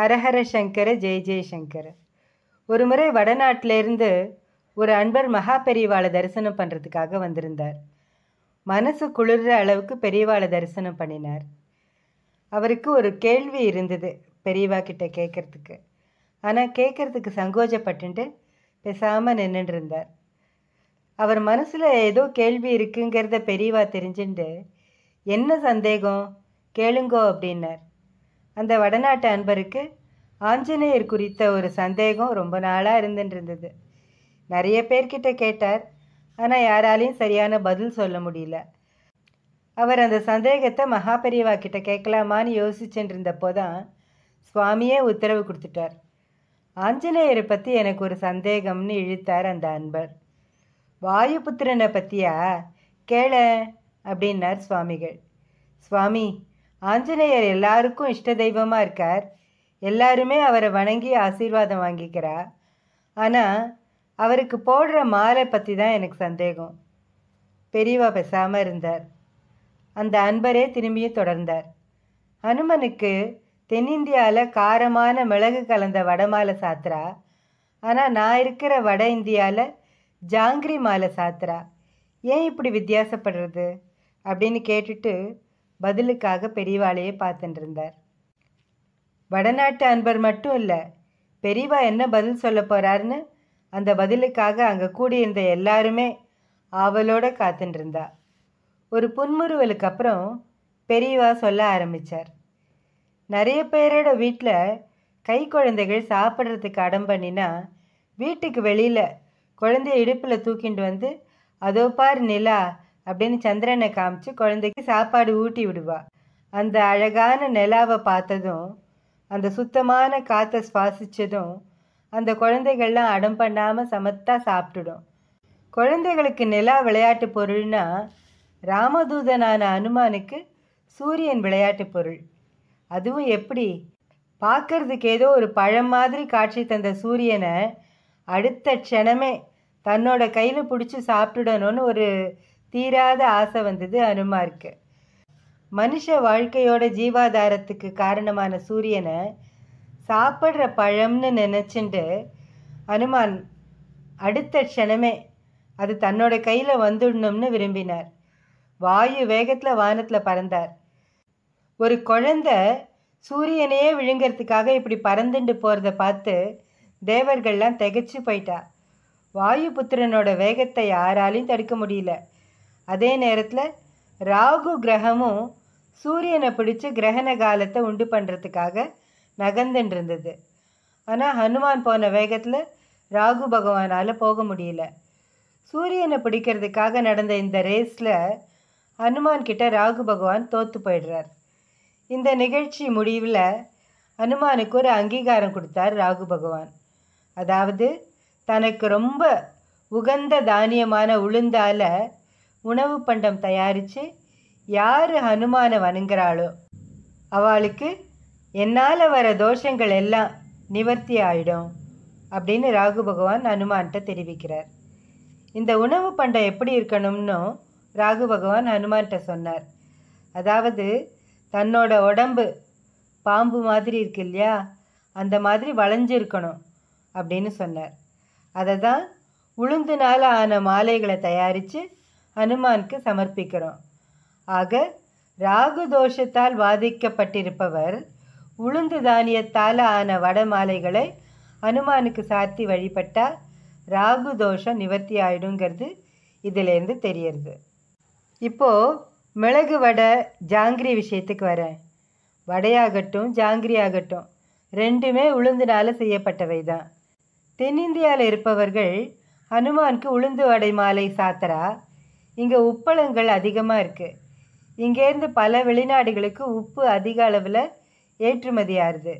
ஹரஹர சங்கர ஜெய ஜெயசங்கர ஒரு முறை வடநாட்டிலேருந்து ஒரு அன்பர் மகா பெரியவாளை தரிசனம் பண்ணுறதுக்காக வந்திருந்தார் மனசு குளிர்ற அளவுக்கு பெரியவாளை தரிசனம் பண்ணினார் அவருக்கு ஒரு கேள்வி இருந்தது பெரியவா கிட்ட கேட்கறதுக்கு ஆனால் கேட்கறதுக்கு சங்கோஜப்பட்டுன்ட்டு பேசாமல் இருந்தார் அவர் மனசில் ஏதோ கேள்வி இருக்குங்கிறத பெரியவா தெரிஞ்சுட்டு என்ன சந்தேகம் கேளுங்கோ அப்படின்னார் அந்த வடநாட்டு அன்பருக்கு ஆஞ்சநேயர் குறித்த ஒரு சந்தேகம் ரொம்ப நாளாக இருந்துட்டு நிறைய பேர்கிட்ட கேட்டார் ஆனால் யாராலையும் சரியான பதில் சொல்ல முடியல அவர் அந்த சந்தேகத்தை மகாபெரிவா கிட்ட கேட்கலாமான்னு யோசிச்சுட்டு இருந்தப்போ தான் சுவாமியே உத்தரவு கொடுத்துட்டார் ஆஞ்சநேயரை பற்றி எனக்கு ஒரு சந்தேகம்னு இழுத்தார் அந்த அன்பர் வாயு புத்திரனை பற்றியா கேள அப்படின்னார் சுவாமிகள் சுவாமி ஆஞ்சநேயர் எல்லாருக்கும் இஷ்ட தெய்வமாக இருக்கார் எல்லாருமே அவரை வணங்கி ஆசீர்வாதம் வாங்கிக்கிறா ஆனால் அவருக்கு போடுற மாலை பற்றி தான் எனக்கு சந்தேகம் பெரியவா பேசாமல் இருந்தார் அந்த அன்பரே திரும்பியே தொடர்ந்தார் அனுமனுக்கு தென்னிந்தியாவில் காரமான மிளகு கலந்த வட மாலை சாத்துறா ஆனால் நான் இருக்கிற வட இந்தியாவில் ஜாங்கிரி மாலை சாத்திரா ஏன் இப்படி வித்தியாசப்படுறது அப்படின்னு கேட்டுட்டு பதிலுக்காக பெரியவாளையே பார்த்துட்டு இருந்தார் வடநாட்டு அன்பர் மட்டும் இல்லை பெரியவா என்ன பதில் சொல்ல போகிறாருன்னு அந்த பதிலுக்காக அங்கே கூடியிருந்த எல்லாருமே ஆவலோட காத்துட்டுருந்தா ஒரு புன்முறுவலுக்கு அப்புறம் பெரியவா சொல்ல ஆரம்பித்தார் நிறைய பேரோட வீட்டில் கை குழந்தைகள் சாப்பிட்றதுக்கு அடம் பண்ணினா வீட்டுக்கு வெளியில் குழந்தைய இடுப்பில் தூக்கிட்டு வந்து அதோ பார் நிலா அப்படின்னு சந்திரனை காமிச்சு குழந்தைக்கு சாப்பாடு ஊட்டி விடுவா அந்த அழகான நிலாவை பார்த்ததும் அந்த சுத்தமான காற்றை சுவாசித்ததும் அந்த குழந்தைகள்லாம் அடம் பண்ணாமல் சமத்தாக சாப்பிட்டுடும் குழந்தைகளுக்கு நிலா விளையாட்டு பொருள்னா ராமதூதனான அனுமானுக்கு சூரியன் விளையாட்டு பொருள் அதுவும் எப்படி பார்க்கறதுக்கு ஏதோ ஒரு பழம் மாதிரி காட்சி தந்த சூரியனை அடுத்த க்ஷணமே தன்னோட கையில் பிடிச்சி சாப்பிட்டுடணும்னு ஒரு தீராத ஆசை வந்தது அனுமாருக்கு மனுஷ வாழ்க்கையோட ஜீவாதாரத்துக்கு காரணமான சூரியனை சாப்பிட்ற பழம்னு நினச்சிண்டு அனுமான் அடுத்த க்ஷணமே அது தன்னோட கையில் வந்துடணும்னு விரும்பினார் வாயு வேகத்தில் வானத்தில் பறந்தார் ஒரு குழந்த சூரியனையே விழுங்கிறதுக்காக இப்படி பறந்துண்டு போகிறத பார்த்து தேவர்கள்லாம் திகச்சு போயிட்டா வாயு புத்திரனோட வேகத்தை யாராலையும் தடுக்க முடியல அதே நேரத்தில் ராகு கிரகமும் சூரியனை பிடிச்சி கிரகண காலத்தை உண்டு பண்ணுறதுக்காக நகர்ந்துட்டு இருந்தது ஆனால் ஹனுமான் போன வேகத்தில் ராகு பகவானால் போக முடியல சூரியனை பிடிக்கிறதுக்காக நடந்த இந்த ரேஸில் ஹனுமான் கிட்ட ராகு பகவான் தோற்று போயிடுறார் இந்த நிகழ்ச்சி முடிவில் ஹனுமானுக்கு ஒரு அங்கீகாரம் கொடுத்தார் ராகு பகவான் அதாவது தனக்கு ரொம்ப உகந்த தானியமான உளுந்தால் உணவு பண்டம் தயாரித்து யார் ஹனுமானை வணங்குறாளோ அவளுக்கு என்னால் வர தோஷங்கள் எல்லாம் நிவர்த்தி ஆகிடும் அப்படின்னு ராகு பகவான் ஹனுமான்கிட்ட தெரிவிக்கிறார் இந்த உணவு பண்டம் எப்படி இருக்கணும்னு ராகு பகவான் ஹனுமான்கிட்ட சொன்னார் அதாவது தன்னோட உடம்பு பாம்பு மாதிரி இருக்கு இல்லையா அந்த மாதிரி வளைஞ்சிருக்கணும் அப்படின்னு சொன்னார் அதை தான் உளுந்துனால் ஆன மாலைகளை தயாரித்து ஹனுமானுக்கு சமர்ப்பிக்கிறோம் ஆக ராகு தோஷத்தால் பாதிக்கப்பட்டிருப்பவர் உளுந்து தானியத்தால் ஆன வட மாலைகளை ஹனுமானுக்கு சாத்தி வழிபட்டால் ராகு தோஷம் நிவர்த்தி ஆயிடுங்கிறது இதுலேருந்து தெரியறது இப்போது மிளகு வடை ஜாங்கிரி விஷயத்துக்கு வரேன் வடையாகட்டும் ஜாங்கிரி ஆகட்டும் ரெண்டுமே உளுந்தினால் செய்யப்பட்டவை தான் தென்னிந்தியாவில் இருப்பவர்கள் அனுமானுக்கு உளுந்து வடை மாலை சாத்தரா இங்கே உப்பளங்கள் அதிகமாக இருக்குது இங்கேருந்து பல வெளிநாடுகளுக்கு உப்பு அதிக அளவில் ஏற்றுமதி ஆகுது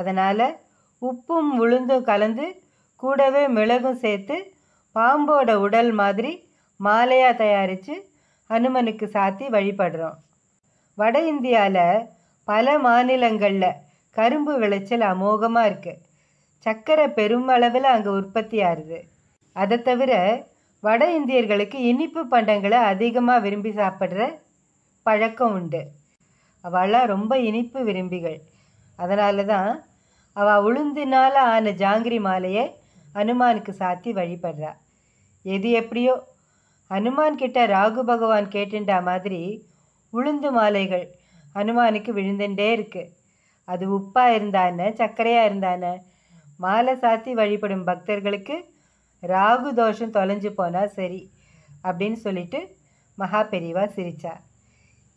அதனால் உப்பும் உளுந்தும் கலந்து கூடவே மிளகும் சேர்த்து பாம்போட உடல் மாதிரி மாலையாக தயாரித்து ஹனுமனுக்கு சாத்தி வழிபடுறோம் வட இந்தியாவில் பல மாநிலங்களில் கரும்பு விளைச்சல் அமோகமாக இருக்குது சர்க்கரை பெருமளவில் அங்கே உற்பத்தி ஆகுது அதை தவிர வட இந்தியர்களுக்கு இனிப்பு பண்டங்களை அதிகமாக விரும்பி சாப்பிட்ற பழக்கம் உண்டு அவளாம் ரொம்ப இனிப்பு விரும்பிகள் அதனால தான் அவள் உளுந்தினால் ஆன ஜாங்கிரி மாலையை அனுமானுக்கு சாத்தி வழிபடுறா எது எப்படியோ ஹனுமான் கிட்ட ராகு பகவான் கேட்டுண்டா மாதிரி உளுந்து மாலைகள் ஹனுமானுக்கு விழுந்துட்டே இருக்கு அது உப்பாக இருந்தான சர்க்கரையாக இருந்தான மாலை சாத்தி வழிபடும் பக்தர்களுக்கு ராகு தோஷம் தொலைஞ்சு போனால் சரி அப்படின்னு சொல்லிட்டு மகா பெரியவா சிரித்தா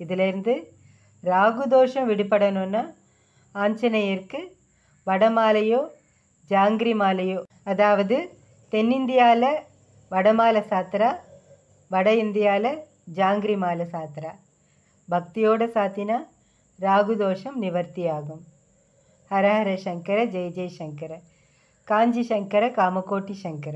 இதிலேருந்து ராகு தோஷம் விடுபடணும்னா ஆஞ்சநேயருக்கு வடமாலையோ ஜாங்கிரி மாலையோ அதாவது தென்னிந்தியாவில் வடமாலை சாத்திரா வட இந்தியாவில் ஜாங்கிரி மாலை சாத்திரா பக்தியோடு சாத்தினா ராகு தோஷம் நிவர்த்தி ஆகும் ஹரஹர சங்கர ஜெய ஜெய் சங்கர காஞ்சி சங்கர காமகோட்டி சங்கர